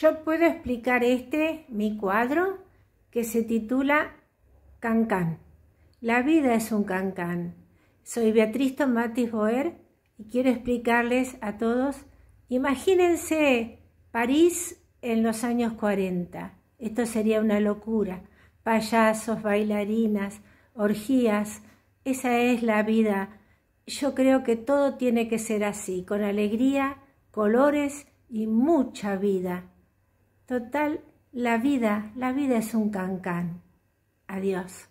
Yo puedo explicar este, mi cuadro, que se titula Cancán. La vida es un cancán. Soy Beatriz Tomatis Boer y quiero explicarles a todos, imagínense París en los años 40. Esto sería una locura. Payasos, bailarinas, orgías, esa es la vida. Yo creo que todo tiene que ser así, con alegría, colores y mucha vida. Total, la vida, la vida es un cancán. Adiós.